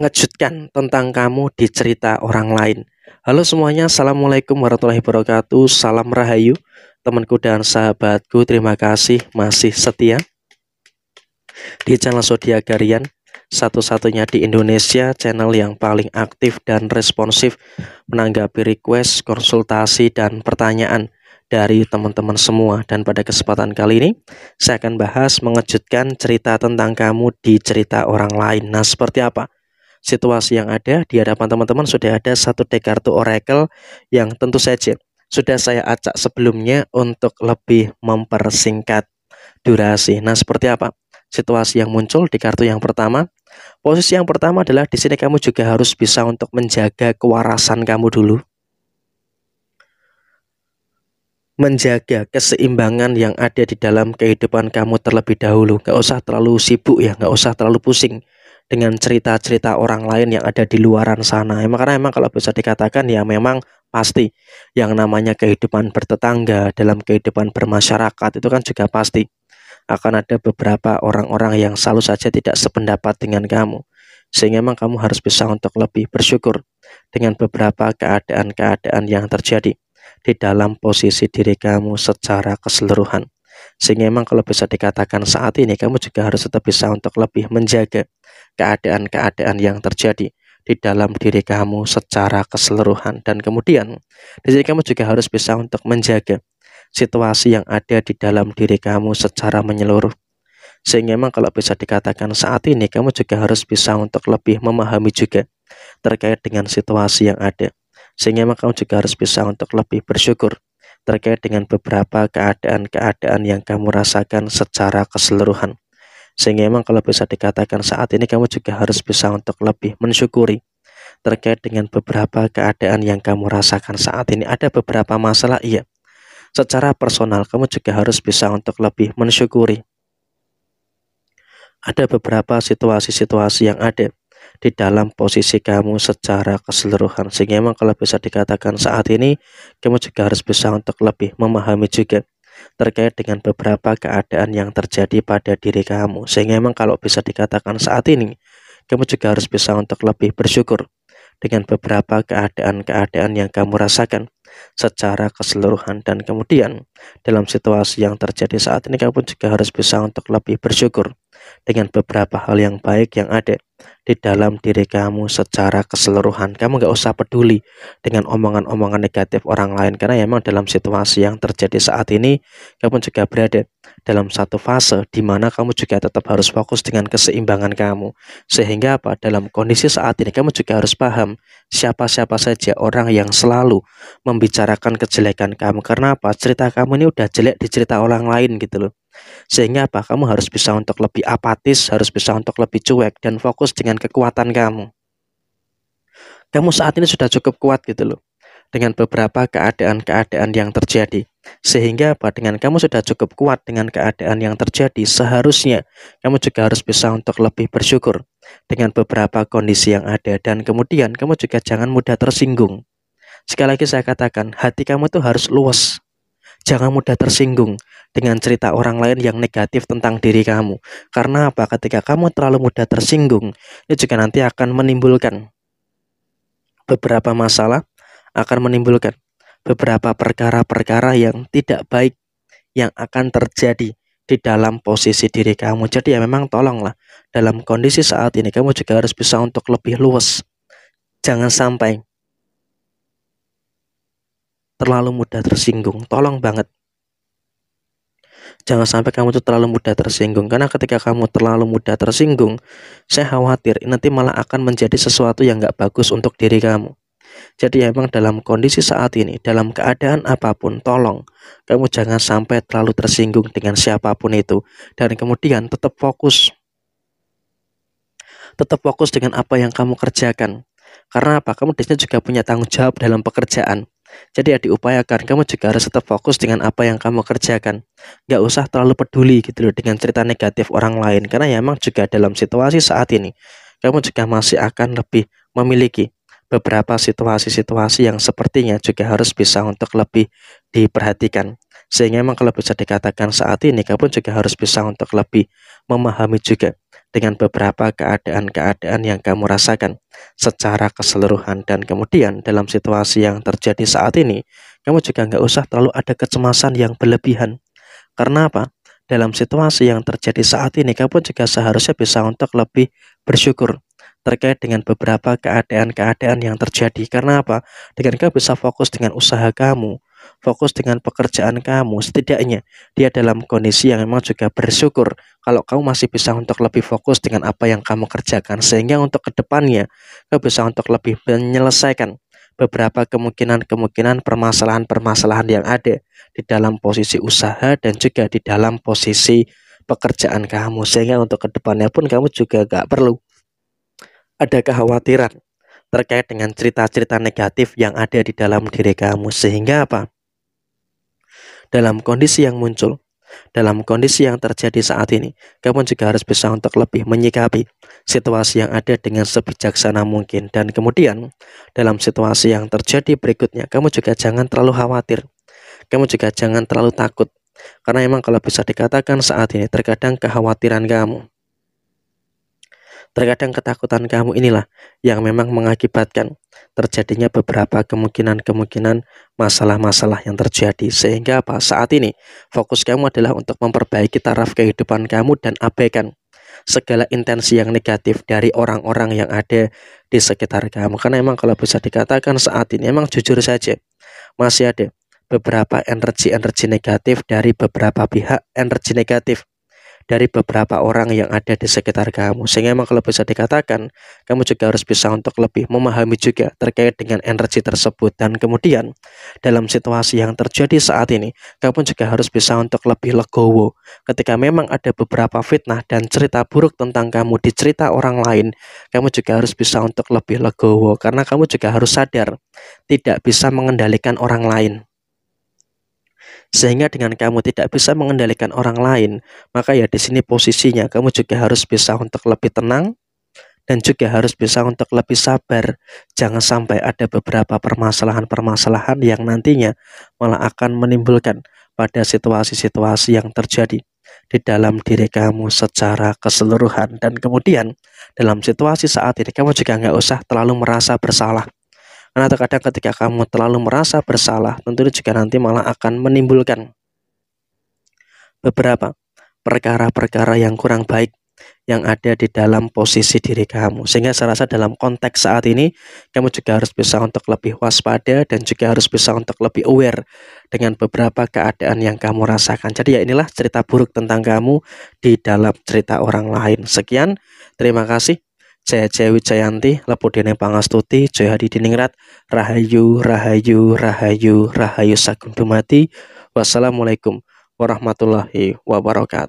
mengejutkan hmm. tentang kamu di cerita orang lain. Halo semuanya, Assalamualaikum warahmatullahi wabarakatuh, salam rahayu, temanku dan sahabatku, terima kasih masih setia di channel Sodia Garian, satu-satunya di Indonesia, channel yang paling aktif dan responsif menanggapi request, konsultasi, dan pertanyaan dari teman-teman semua dan pada kesempatan kali ini saya akan bahas mengejutkan cerita tentang kamu di cerita orang lain nah seperti apa situasi yang ada di hadapan teman-teman sudah ada satu deck kartu Oracle yang tentu saja sudah saya acak sebelumnya untuk lebih mempersingkat durasi. Nah, seperti apa? Situasi yang muncul di kartu yang pertama. Posisi yang pertama adalah di sini kamu juga harus bisa untuk menjaga kewarasan kamu dulu. Menjaga keseimbangan yang ada di dalam kehidupan kamu terlebih dahulu. Gak usah terlalu sibuk ya, gak usah terlalu pusing dengan cerita-cerita orang lain yang ada di luaran sana. Emang karena emang kalau bisa dikatakan ya memang pasti yang namanya kehidupan bertetangga dalam kehidupan bermasyarakat itu kan juga pasti akan ada beberapa orang-orang yang selalu saja tidak sependapat dengan kamu. Sehingga memang kamu harus bisa untuk lebih bersyukur dengan beberapa keadaan-keadaan yang terjadi di dalam posisi diri kamu secara keseluruhan sehingga memang kalau bisa dikatakan saat ini kamu juga harus tetap bisa untuk lebih menjaga keadaan-keadaan yang terjadi di dalam diri kamu secara keseluruhan dan kemudian di sini kamu juga harus bisa untuk menjaga situasi yang ada di dalam diri kamu secara menyeluruh sehingga memang kalau bisa dikatakan saat ini kamu juga harus bisa untuk lebih memahami juga terkait dengan situasi yang ada sehingga memang kamu juga harus bisa untuk lebih bersyukur terkait dengan beberapa keadaan-keadaan yang kamu rasakan secara keseluruhan. Sehingga memang kalau bisa dikatakan saat ini kamu juga harus bisa untuk lebih mensyukuri terkait dengan beberapa keadaan yang kamu rasakan saat ini. Ada beberapa masalah iya. Secara personal kamu juga harus bisa untuk lebih mensyukuri. Ada beberapa situasi-situasi yang ada di dalam posisi kamu secara keseluruhan sehingga memang kalau bisa dikatakan saat ini kamu juga harus bisa untuk lebih memahami juga terkait dengan beberapa keadaan yang terjadi pada diri kamu sehingga memang kalau bisa dikatakan saat ini kamu juga harus bisa untuk lebih bersyukur dengan beberapa keadaan-keadaan yang kamu rasakan secara keseluruhan dan kemudian dalam situasi yang terjadi saat ini kamu juga harus bisa untuk lebih bersyukur dengan beberapa hal yang baik yang ada di dalam diri kamu secara keseluruhan. Kamu gak usah peduli dengan omongan-omongan negatif orang lain karena ya memang emang dalam situasi yang terjadi saat ini kamu juga berada dalam satu fase di mana kamu juga tetap harus fokus dengan keseimbangan kamu. Sehingga apa? Dalam kondisi saat ini kamu juga harus paham siapa-siapa saja orang yang selalu membicarakan kejelekan kamu. Karena apa? Cerita kamu ini udah jelek di cerita orang lain gitu loh. Sehingga apa? Kamu harus bisa untuk lebih apatis, harus bisa untuk lebih cuek dan fokus dengan kekuatan kamu. Kamu saat ini sudah cukup kuat gitu loh dengan beberapa keadaan-keadaan yang terjadi. Sehingga apa? Dengan kamu sudah cukup kuat dengan keadaan yang terjadi, seharusnya kamu juga harus bisa untuk lebih bersyukur dengan beberapa kondisi yang ada dan kemudian kamu juga jangan mudah tersinggung. Sekali lagi saya katakan, hati kamu tuh harus luas. Jangan mudah tersinggung dengan cerita orang lain yang negatif tentang diri kamu. Karena apa? Ketika kamu terlalu mudah tersinggung, itu juga nanti akan menimbulkan beberapa masalah, akan menimbulkan beberapa perkara-perkara yang tidak baik yang akan terjadi di dalam posisi diri kamu. Jadi ya memang tolonglah dalam kondisi saat ini kamu juga harus bisa untuk lebih luas. Jangan sampai terlalu mudah tersinggung. Tolong banget Jangan sampai kamu itu terlalu mudah tersinggung karena ketika kamu terlalu mudah tersinggung, saya khawatir nanti malah akan menjadi sesuatu yang nggak bagus untuk diri kamu. Jadi emang dalam kondisi saat ini, dalam keadaan apapun, tolong kamu jangan sampai terlalu tersinggung dengan siapapun itu dan kemudian tetap fokus. Tetap fokus dengan apa yang kamu kerjakan. Karena apa? Kamu disini juga punya tanggung jawab dalam pekerjaan. Jadi ya diupayakan, kamu juga harus tetap fokus dengan apa yang kamu kerjakan. Gak usah terlalu peduli gitu loh dengan cerita negatif orang lain. Karena ya emang juga dalam situasi saat ini, kamu juga masih akan lebih memiliki beberapa situasi-situasi yang sepertinya juga harus bisa untuk lebih diperhatikan. Sehingga memang kalau bisa dikatakan saat ini, kamu juga harus bisa untuk lebih memahami juga dengan beberapa keadaan-keadaan yang kamu rasakan secara keseluruhan dan kemudian dalam situasi yang terjadi saat ini kamu juga nggak usah terlalu ada kecemasan yang berlebihan karena apa dalam situasi yang terjadi saat ini kamu juga seharusnya bisa untuk lebih bersyukur terkait dengan beberapa keadaan-keadaan yang terjadi karena apa dengan kamu bisa fokus dengan usaha kamu fokus dengan pekerjaan kamu. Setidaknya dia dalam kondisi yang memang juga bersyukur kalau kamu masih bisa untuk lebih fokus dengan apa yang kamu kerjakan. Sehingga untuk kedepannya kamu bisa untuk lebih menyelesaikan beberapa kemungkinan-kemungkinan permasalahan-permasalahan yang ada di dalam posisi usaha dan juga di dalam posisi pekerjaan kamu. Sehingga untuk kedepannya pun kamu juga gak perlu ada kekhawatiran terkait dengan cerita-cerita negatif yang ada di dalam diri kamu sehingga apa dalam kondisi yang muncul, dalam kondisi yang terjadi saat ini, kamu juga harus bisa untuk lebih menyikapi situasi yang ada dengan sebijaksana mungkin. Dan kemudian, dalam situasi yang terjadi berikutnya, kamu juga jangan terlalu khawatir. Kamu juga jangan terlalu takut. Karena memang kalau bisa dikatakan saat ini terkadang kekhawatiran kamu Terkadang ketakutan kamu inilah yang memang mengakibatkan terjadinya beberapa kemungkinan-kemungkinan masalah-masalah yang terjadi. Sehingga apa? Saat ini fokus kamu adalah untuk memperbaiki taraf kehidupan kamu dan abaikan segala intensi yang negatif dari orang-orang yang ada di sekitar kamu. Karena emang kalau bisa dikatakan saat ini emang jujur saja masih ada beberapa energi-energi negatif dari beberapa pihak energi negatif dari beberapa orang yang ada di sekitar kamu. Sehingga memang kalau bisa dikatakan, kamu juga harus bisa untuk lebih memahami juga terkait dengan energi tersebut. Dan kemudian dalam situasi yang terjadi saat ini, kamu juga harus bisa untuk lebih legowo. Ketika memang ada beberapa fitnah dan cerita buruk tentang kamu di cerita orang lain, kamu juga harus bisa untuk lebih legowo. Karena kamu juga harus sadar, tidak bisa mengendalikan orang lain. Sehingga dengan kamu tidak bisa mengendalikan orang lain, maka ya di sini posisinya kamu juga harus bisa untuk lebih tenang dan juga harus bisa untuk lebih sabar. Jangan sampai ada beberapa permasalahan-permasalahan yang nantinya malah akan menimbulkan pada situasi-situasi yang terjadi di dalam diri kamu secara keseluruhan dan kemudian dalam situasi saat ini kamu juga nggak usah terlalu merasa bersalah karena terkadang ketika kamu terlalu merasa bersalah, tentu juga nanti malah akan menimbulkan beberapa perkara-perkara yang kurang baik yang ada di dalam posisi diri kamu. Sehingga saya rasa dalam konteks saat ini, kamu juga harus bisa untuk lebih waspada dan juga harus bisa untuk lebih aware dengan beberapa keadaan yang kamu rasakan. Jadi ya inilah cerita buruk tentang kamu di dalam cerita orang lain. Sekian, terima kasih. Jaya Jaya Wijayanti, Lepudene Pangastuti, Joy Hadi Diningrat, Rahayu, Rahayu, Rahayu, Rahayu Sagung Dumati. Wassalamualaikum warahmatullahi wabarakatuh.